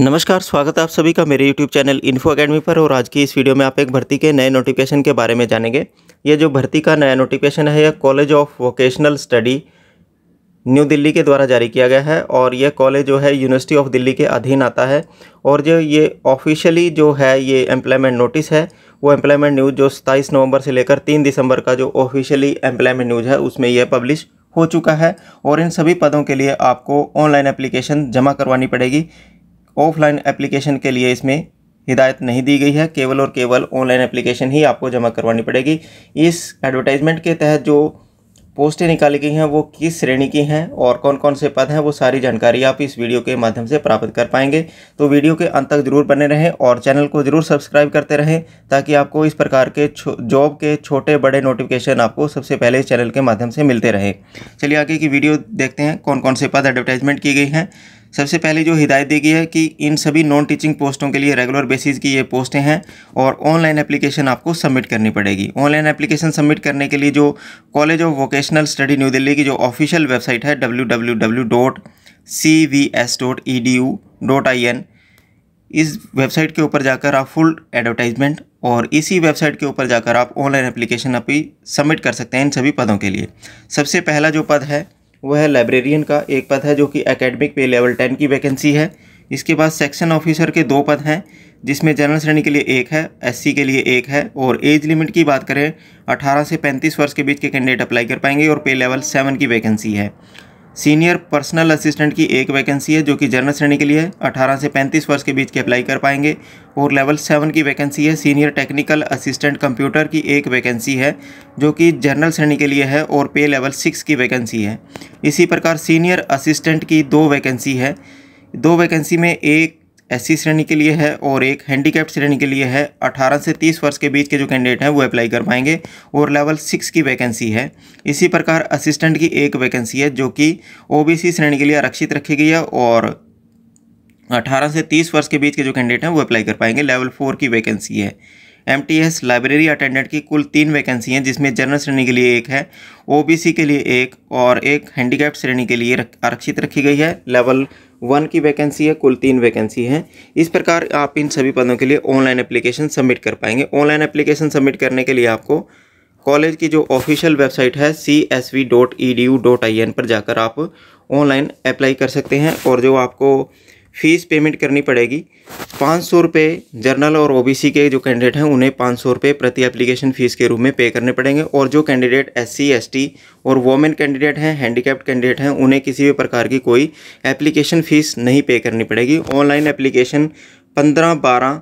नमस्कार स्वागत है आप सभी का मेरे YouTube चैनल इन्फो अकेडमी पर और आज की इस वीडियो में आप एक भर्ती के नए नोटिफिकेशन के बारे में जानेंगे ये जो भर्ती का नया नोटिफिकेशन है यह college of vocational study new Delhi के द्वारा जारी किया गया है और यह कॉलेज जो है यूनिवर्सिटी ऑफ दिल्ली के अधीन आता है और जो ये ऑफिशियली जो है ये एम्प्लॉयमेंट नोटिस है वो एम्प्लॉयमेंट न्यूज़ जो सत्ताईस नवंबर से लेकर तीन दिसंबर का जो ऑफिशियली एम्प्लॉयमेंट न्यूज़ है उसमें यह पब्लिश हो चुका है और इन सभी पदों के लिए आपको ऑनलाइन एप्लीकेशन जमा करवानी पड़ेगी ऑफलाइन एप्लीकेशन के लिए इसमें हिदायत नहीं दी गई है केवल और केवल ऑनलाइन एप्लीकेशन ही आपको जमा करवानी पड़ेगी इस एडवर्टाइजमेंट के तहत जो पोस्टें निकाली गई हैं वो किस श्रेणी की हैं और कौन कौन से पद हैं वो सारी जानकारी आप इस वीडियो के माध्यम से प्राप्त कर पाएंगे तो वीडियो के अंत तक जरूर बने रहें और चैनल को ज़रूर सब्सक्राइब करते रहें ताकि आपको इस प्रकार के जॉब के छोटे बड़े नोटिफिकेशन आपको सबसे पहले इस चैनल के माध्यम से मिलते रहें चलिए आगे की वीडियो देखते हैं कौन कौन से पद एडवर्टाइजमेंट की गई हैं सबसे पहले जो हिदायत दी गई है कि इन सभी नॉन टीचिंग पोस्टों के लिए रेगुलर बेसिस की ये पोस्टें हैं और ऑनलाइन एप्लीकेशन आपको सबमिट करनी पड़ेगी ऑनलाइन एप्लीकेशन सबमिट करने के लिए जो college of vocational study new Delhi की जो ऑफिशियल वेबसाइट है W W W dot C V S dot E D U dot I N इस वेबसाइट के ऊपर जाकर आप फुल एडवर्टाइजमेंट और इसी वेबसाइट के ऊपर जाकर आप ऑनलाइन एप्लीकेशन अभी सबमिट कर सकते हैं इन सभी पदों के लिए सबसे पहला जो पद है वह है लाइब्रेरियन का एक पद है जो कि एकेडमिक पे लेवल टेन की वैकेंसी है इसके बाद सेक्शन ऑफिसर के दो पद हैं जिसमें जनरल श्रेणी के लिए एक है एससी के लिए एक है और एज लिमिट की बात करें 18 से 35 वर्ष के बीच के कैंडिडेट अप्लाई कर पाएंगे और पे लेवल सेवन की वैकेंसी है सीनियर पर्सनल असिस्टेंट की एक वैकेंसी है जो कि जनरल श्रेणी के लिए 18 से 35 वर्ष के बीच के अप्लाई कर पाएंगे और लेवल सेवन की वैकेंसी है सीनियर टेक्निकल असिस्टेंट कंप्यूटर की एक वैकेंसी है जो कि जनरल श्रेणी के लिए है और पे लेवल सिक्स की वैकेंसी है इसी प्रकार सीनियर असिस्टेंट की दो वैकेंसी है दो वैकेंसी में एक एससी श्रेणी के लिए है और एक हैंडीकैप्ड श्रेणी के लिए है 18 से 30 वर्ष के बीच के जो कैंडिडेट हैं वो अप्लाई कर पाएंगे और लेवल सिक्स की वैकेंसी है इसी प्रकार असिस्टेंट की एक वैकेंसी है जो कि ओबीसी श्रेणी के लिए आरक्षित रखी गई है और 18 से 30 वर्ष के बीच के जो कैंडिडेट हैं वो अप्लाई कर पाएंगे लेवल फोर की वैकेंसी है एम लाइब्रेरी अटेंडेंट की कुल तीन वैकेंसी हैं जिसमें जनरल श्रेणी के लिए एक है ओबीसी के लिए एक और एक हैंडीकैप श्रेणी के लिए आरक्षित रखी गई है लेवल वन की वैकेंसी है कुल तीन वैकेंसी हैं इस प्रकार आप इन सभी पदों के लिए ऑनलाइन एप्लीकेशन सबमिट कर पाएंगे ऑनलाइन एप्लीकेशन सबमिट करने के लिए आपको कॉलेज की जो ऑफिशियल वेबसाइट है C S V dot E D U dot I N पर जाकर आप ऑनलाइन अप्लाई कर सकते हैं और जो आपको फ़ीस पेमेंट करनी पड़ेगी पाँच सौ रुपये जर्नल और ओबीसी के जो कैंडिडेट हैं उन्हें पाँच सौ रुपये प्रति एप्लीकेशन फ़ीस के रूप में पे करने पड़ेंगे और जो कैंडिडेट एससी एसटी और वोमेन कैंडिडेट हैं हैंडीकैप्ड कैंडिडेट हैं उन्हें किसी भी प्रकार की कोई एप्लीकेशन फ़ीस नहीं पे करनी पड़ेगी ऑनलाइन एप्लीकेशन पंद्रह बारह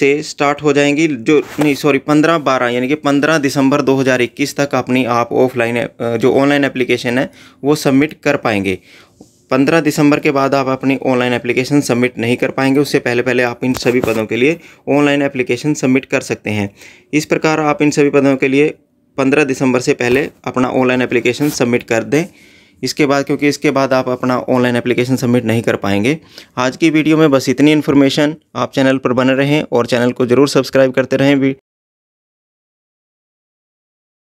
से स्टार्ट हो जाएंगी जो नहीं सॉरी पंद्रह बारह यानी कि पंद्रह दिसंबर 2021 तक अपनी आप ऑफलाइन जो ऑनलाइन एप्लीकेशन है वो सबमिट कर पाएंगे पंद्रह दिसंबर के बाद आप अपनी ऑनलाइन एप्लीकेशन सबमिट नहीं कर पाएंगे उससे पहले पहले आप इन सभी पदों के लिए ऑनलाइन एप्लीकेशन सबमिट कर सकते हैं इस प्रकार आप इन सभी पदों के लिए पंद्रह दिसंबर से पहले अपना ऑनलाइन एप्लीकेशन सबमिट कर दें इसके बाद क्योंकि इसके बाद आप अपना ऑनलाइन एप्लीकेशन सबमिट नहीं कर पाएंगे आज की वीडियो में बस इतनी इन्फॉर्मेशन आप चैनल पर बने रहें और चैनल को ज़रूर सब्सक्राइब करते रहें